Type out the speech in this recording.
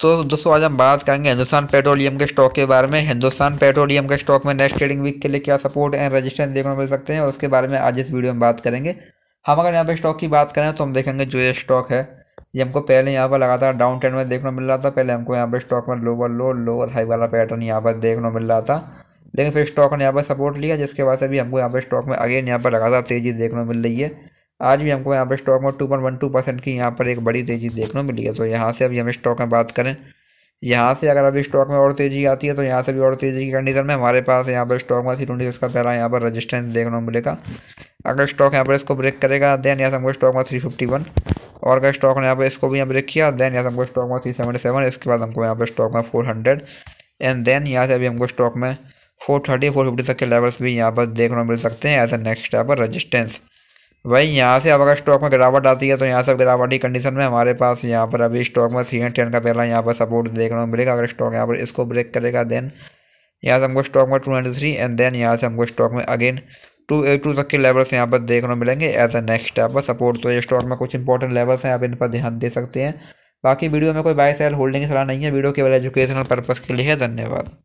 तो दोस्तों आज हम बात करेंगे हिंदुस्तान पेट्रोलियम के स्टॉक के बारे में हिंदुस्तान पेट्रोलियम के स्टॉक में नेक्स्ट ट्रेडिंग वीक के लिए क्या सपोर्ट एंड रजिस्ट्रेंस देखने मिल सकते हैं और उसके बारे में आज इस वीडियो में बात करेंगे हम अगर यहाँ पे स्टॉक की बात करें तो हम देखेंगे जो ये स्टॉक है ये हमको पहले यहाँ पर लगातार डाउन ट्रेंड में देखने मिल रहा था पहले हमको यहाँ पर स्टॉक में लोअर लो लोअर हाई वाला पैटर्न यहाँ पर देखने मिल रहा था लेकिन फिर स्टॉक ने यहाँ पर सपोर्ट लिया जिसके बाद से भी हमको यहाँ पर स्टॉक में अगेन यहाँ पर लगातार तेज़ी देखने मिल रही है आज भी हमको यहाँ पर स्टॉक में two point one two percent की यहाँ पर एक बड़ी तेज़ी देखने मिली है तो यहाँ से अभी हम स्टॉक में बात करें यहाँ से अगर अभी स्टॉक में और तेज़ी आती है तो यहाँ से भी और तेज़ी की कंडीशन में हमारे पास यहाँ पर स्टॉक में थ्री ट्वेंटी सिक्स का पहला यहाँ पर रजिस्टेंस देखने को मिलेगा अगर स्टॉक यहाँ पर इसको ब्रेक करेगा देन यहाँ से हमको स्टॉक में थ्री फिफ्टी वन और अगर स्टॉक ने यहाँ पर इसको भी यहाँ ब्रेक किया देन यहाँ से हमको स्टॉक में थ्री सेवेंटी सेवन इसके बाद हमको यहाँ पर स्टॉक में फोर हंड्रेड एंड देन यहाँ से अभी हमको स्टॉक में फोर थर्टी फोर फिफ्टी तक के लेवल्स भी यहाँ पर देखने को मिल सकते हैं एज ए नेक्स्ट यहाँ पर रजिस्टेंस वहीं यहाँ से अब अगर स्टॉक में गिरावट आती है तो यहाँ से की कंडीशन में हमारे पास यहाँ पर अभी स्टॉक में सी एंड टेन का पहला यहाँ पर सपोर्ट देखने को मिलेगा अगर स्टॉक यहाँ पर इसको ब्रेक करेगा देन यहाँ से हमको स्टॉक में two ninety three and then यहाँ से हमको स्टॉक में अगेन टू एट टू तक के लेवल्स यहाँ पर देखने को मिलेंगे एज अ नेक्स्ट यहाँ पर सपोर्ट तो ये स्टॉक में कुछ इंपॉर्टेंट लेवल्स हैं आप इन पर ध्यान दे सकते हैं बाकी वीडियो में कोई बाय सेल होल्डिंग की सलाह नहीं है वीडियो केवल एजुकेशनल पर्पज़ के लिए है धन्यवाद